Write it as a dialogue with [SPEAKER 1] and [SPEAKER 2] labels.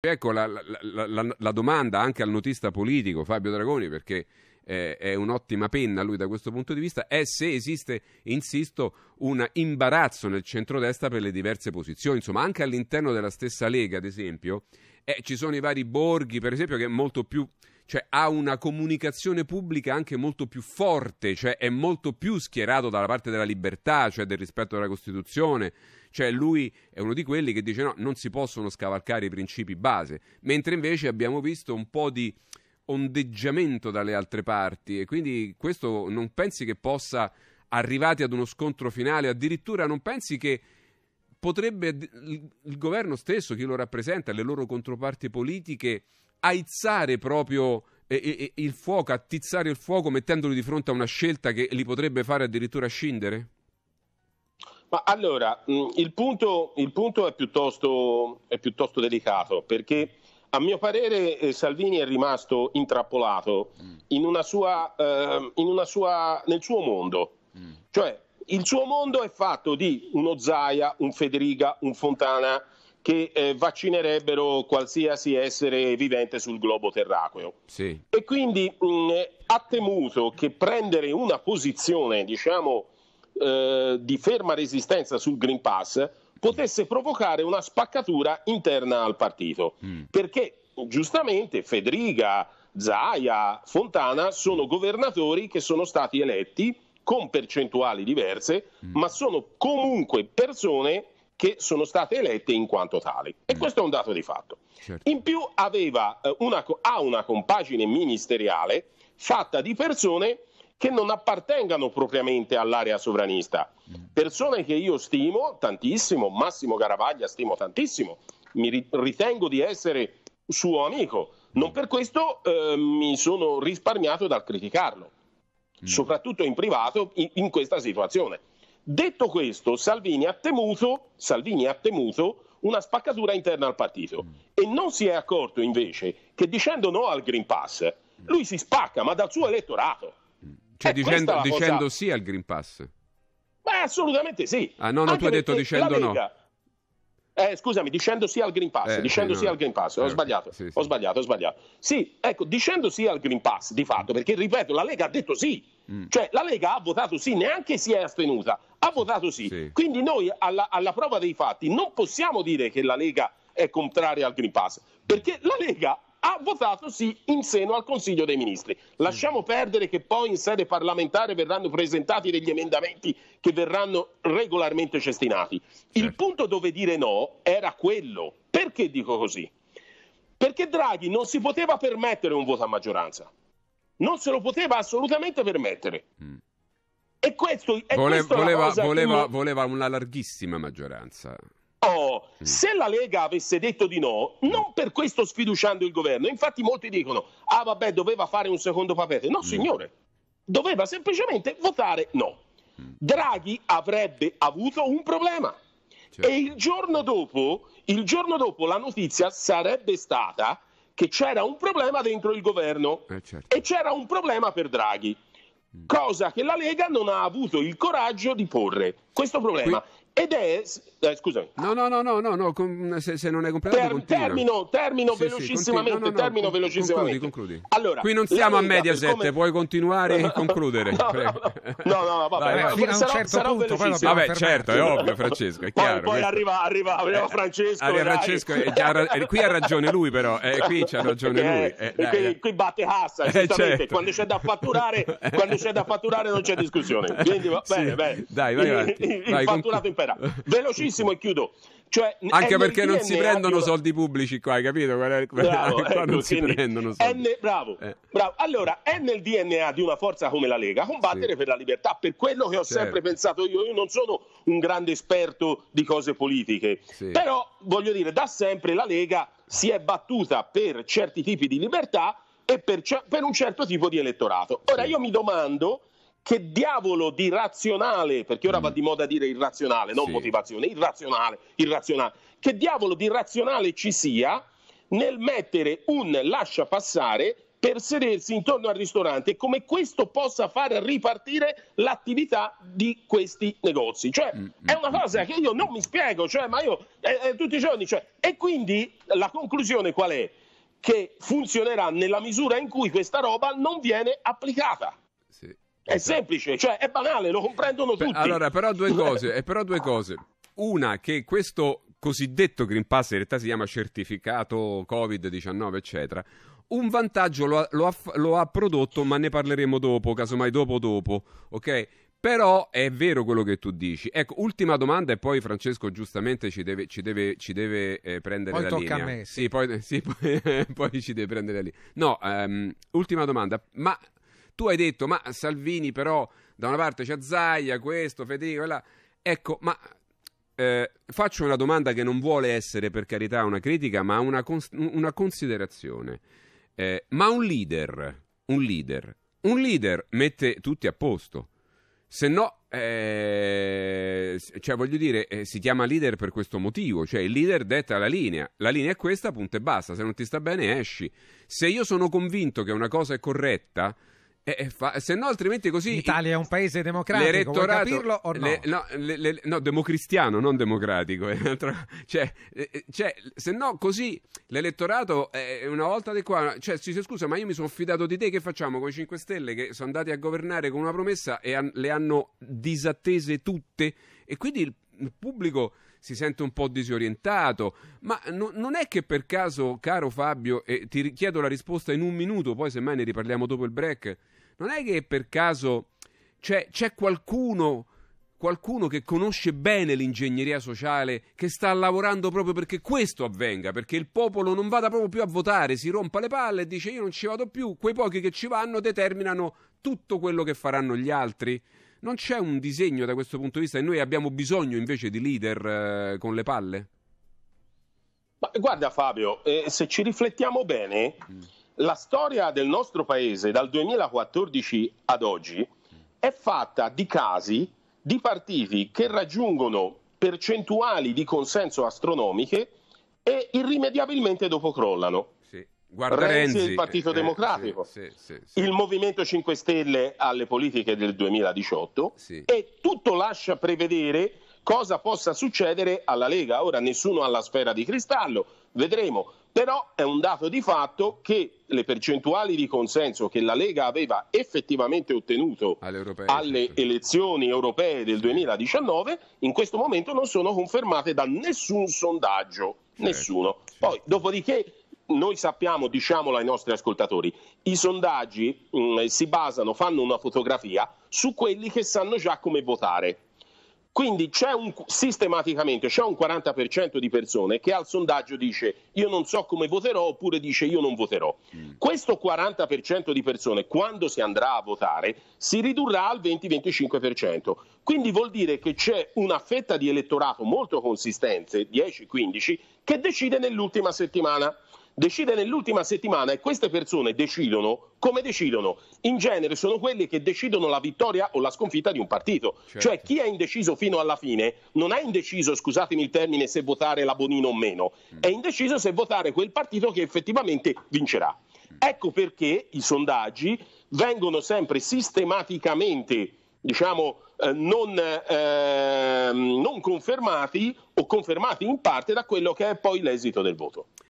[SPEAKER 1] Ecco la, la, la, la, domanda anche al notista politico Fabio Dragoni, perché eh, è un'ottima penna lui da questo punto di vista, è se esiste, insisto, un imbarazzo nel centrodestra per le diverse posizioni. Insomma, anche all'interno della stessa Lega, ad esempio, eh, ci sono i vari borghi, per esempio, che più, cioè, ha una comunicazione pubblica anche molto più forte, cioè è molto più schierato dalla parte della libertà, cioè del rispetto della Costituzione, cioè lui è uno di quelli che dice no, non si possono scavalcare i principi base, mentre invece abbiamo visto un po' di ondeggiamento dalle altre parti e quindi questo non pensi che possa, arrivati ad uno scontro finale, addirittura non pensi che potrebbe il governo stesso, chi lo rappresenta, le loro controparti politiche, aizzare proprio il fuoco, attizzare il fuoco mettendoli di fronte a una scelta che li potrebbe fare addirittura scindere?
[SPEAKER 2] Ma allora, mm, il punto, il punto è, piuttosto, è, piuttosto, delicato perché a mio parere eh, Salvini è rimasto intrappolato mm. in sua, eh, in sua, nel suo mondo. Mm. Cioè, il suo mondo è fatto di uno Zaia, un Federica, un Fontana che eh, vaccinerebbero qualsiasi essere vivente sul globo terracqueo. Sì. E quindi mh, ha temuto che prendere una posizione, diciamo, eh, di ferma resistenza sul Green Pass potesse provocare una spaccatura interna al partito. Mm. Perché giustamente Federica, Zaia, Fontana sono governatori che sono stati eletti con percentuali diverse, mm. ma sono comunque persone che sono state elette in quanto tali. E mm. questo è un dato di fatto. Certo. In più aveva eh, una, ha una compagine ministeriale fatta di persone che non appartengano propriamente all'area sovranista. Persone che io stimo tantissimo, Massimo Garavaglia stimo tantissimo, mi ritengo di essere suo amico, non per questo eh, mi sono risparmiato dal criticarlo, mm. soprattutto in privato in, in, questa situazione. Detto questo, Salvini ha temuto, Salvini ha temuto una spaccatura interna al partito e non si è accorto invece che dicendo no al Green Pass lui si spacca ma dal suo elettorato. Cioè eh, dicendo, dicendo cosa...
[SPEAKER 1] sì al Green Pass?
[SPEAKER 2] Beh, assolutamente sì. Ah no, no tu hai detto dicendo no. Eh, scusami, dicendo sì al Green Pass, eh, dicendo sì, no. sì al Green Pass, ho, eh, sbagliato, sì, sì. ho sbagliato, ho sbagliato, Sì, ecco, dicendo sì al Green Pass, di fatto, perché ripeto, la Lega ha detto sì, mm. cioè la Lega ha votato sì, neanche si è astenuta, ha votato sì. Quindi noi alla, alla prova dei fatti non possiamo dire che la Lega è contraria al Green Pass, perché la Lega ha votato sì in seno al Consiglio dei Ministri. Lasciamo perdere che poi in sede parlamentare verranno presentati degli emendamenti che verranno regolarmente cestinati. Il certo. punto dove dire no era quello. Perché dico così? Perché Draghi non si poteva permettere un voto a maggioranza. Non se lo poteva assolutamente permettere. Mm. E questo è voleva, voleva, voleva,
[SPEAKER 1] voleva una larghissima maggioranza.
[SPEAKER 2] Mm. Se la Lega avesse detto di no, mm. non per questo sfiduciando il governo, infatti molti dicono, ah vabbè, doveva fare un secondo papete. No, mm. signore, doveva semplicemente votare no. Draghi avrebbe avuto un problema. Certo. E il giorno, dopo, il giorno dopo la notizia sarebbe stata che c'era un problema dentro il governo eh, certo. e c'era un problema per Draghi cosa che la Lega non ha avuto il coraggio di porre. Questo problema. Ed è, eh, scusami.
[SPEAKER 1] No, no, no, no, no, com- se, se, non hai completato Ter- continua. Termino, termino sì, velocissimamente, sì, no, no, termino con- velocissimamente. Concludi, concludi. Allora, Qui non siamo a Mediaset, come... puoi continuare e concludere. no, no, no,
[SPEAKER 2] vabbè, fino a un certo punto, Vabbè, certo, è ovvio
[SPEAKER 1] Francesco, è chiaro. Poi,
[SPEAKER 2] arriva, arriva, eh, Francesco. Arriva Francesco,
[SPEAKER 1] qui ha ragione lui però, eh, qui c'ha ragione eh, lui. qui, batte cassa, giustamente, certo. quando
[SPEAKER 2] c'è da fatturare, quando c'è da fatturare non c'è discussione. Quindi va bene, Dai, vai avanti. Vai, fatturato in pezzo era. Velocissimo e chiudo. Cioè, Anche perché non si prendono soldi
[SPEAKER 1] pubblici qua, hai capito? Bravo, ecco, qua ecco, non si prendono soldi.
[SPEAKER 2] N... Bravo, eh. bravo. Allora, è nel DNA di una forza come la Lega combattere sì. per la libertà, per quello che ho certo. sempre pensato io. Io non sono un grande esperto di cose politiche, sì. però voglio dire, da sempre la Lega si è battuta per certi tipi di libertà e per, per un certo tipo di elettorato. Ora, sì. io mi domando che diavolo di razionale, perché ora va mm. di moda dire irrazionale, non sì. motivazione, irrazionale, irrazionale, che diavolo di razionale ci sia nel mettere un lascia passare per sedersi intorno al ristorante e come questo possa far ripartire l'attività di questi negozi. Cioè, mm, mm è una mm, cosa che io non mi spiego, cioè, ma io eh, eh, tutti i giorni, cioè, e quindi la conclusione qual è? Che funzionerà nella misura in cui questa roba non viene applicata. Sì. È esatto. semplice, cioè è banale, lo comprendono tutti. Allora, però due cose,
[SPEAKER 1] eh, però due cose. Una, che questo cosiddetto Green Pass in realtà si chiama certificato Covid-19, eccetera. Un vantaggio lo ha, lo ha, lo ha prodotto, ma ne parleremo dopo, casomai dopo dopo, ok? Però è vero quello che tu dici. Ecco, ultima domanda e poi Francesco giustamente ci deve, ci deve, ci deve eh, prendere poi la tocca A me, sì. Sì, poi, sì, poi, poi, ci deve prendere la linea. No, um, ultima domanda. Ma tu hai detto, ma Salvini però da una parte c'è Zaia, questo, Federico, là. Ecco, ma eh, faccio una domanda che non vuole essere per carità una critica, ma una, cons- una considerazione. Eh, ma un leader, un leader, un leader mette tutti a posto. Se no, eh, cioè voglio dire, eh, si chiama leader per questo motivo, cioè il leader detta la linea, la linea è questa, punto e basta, se non ti sta bene esci. Se io sono convinto che una cosa è corretta, eh, eh, fa, se no, altrimenti così. L'Italia è un paese democratico. Vuoi capirlo o no? Le, no, le, le, no, democristiano, non democratico. cioè, eh, eh, cioè, se no, così l'elettorato è una volta di qua. Cioè, ci si scusa, ma io mi sono fidato di te. Che facciamo con i 5 Stelle che sono andati a governare con una promessa e an- le hanno disattese tutte? E quindi il, il pubblico si sente un po' disorientato, ma no, non è che per caso, caro Fabio, e ti chiedo la risposta in un minuto, poi semmai ne riparliamo dopo il break, non è che per caso c'è, c'è qualcuno qualcuno che conosce bene l'ingegneria sociale, che sta lavorando proprio perché questo avvenga, perché il popolo non vada proprio più a votare, si rompa le palle e dice io non ci vado più, quei pochi che ci vanno determinano tutto quello che faranno gli altri. Non c'è un disegno da questo punto di vista e noi abbiamo bisogno invece di leader eh, con le palle?
[SPEAKER 2] Ma, guarda Fabio, eh, se ci riflettiamo bene, mm. la storia del nostro paese dal 2014 ad oggi è fatta di casi di partiti che raggiungono percentuali di consenso astronomiche e irrimediabilmente dopo crollano. Guarda Renzi, Renzi il Partito eh, Democratico, sì, sì, sì, il Movimento 5 Stelle alle politiche del 2018 e tutto lascia prevedere cosa possa succedere alla Lega. Ora nessuno ha la sfera di cristallo, vedremo, però è un dato di fatto che le percentuali di consenso che la Lega aveva effettivamente ottenuto alle elezioni europee del 2019 in questo momento non sono confermate da nessun sondaggio, certo, nessuno. Certo. Poi, dopodiché noi sappiamo, diciamolo ai nostri ascoltatori, i sondaggi mh, mm, eh, si basano, fanno una fotografia su quelli che sanno già come votare. Quindi c'è un, sistematicamente c'è un 40% di persone che al sondaggio dice io non so come voterò oppure dice io non voterò. Mm. Questo 40% di persone quando si andrà a votare si ridurrà al 20-25%. Quindi vuol dire che c'è una fetta di elettorato molto consistente, 10-15, che decide nell'ultima settimana decide nell'ultima settimana e queste persone decidono come decidono. In genere sono quelli che decidono la vittoria o la sconfitta di un partito. Certo. Cioè chi è indeciso fino alla fine non è indeciso, scusatemi il termine, se votare la Bonino o meno, mm. è indeciso se votare quel partito che effettivamente vincerà. Mm. Ecco perché i sondaggi vengono sempre sistematicamente diciamo, eh, non, eh, non confermati o confermati in parte da quello che è poi l'esito del voto.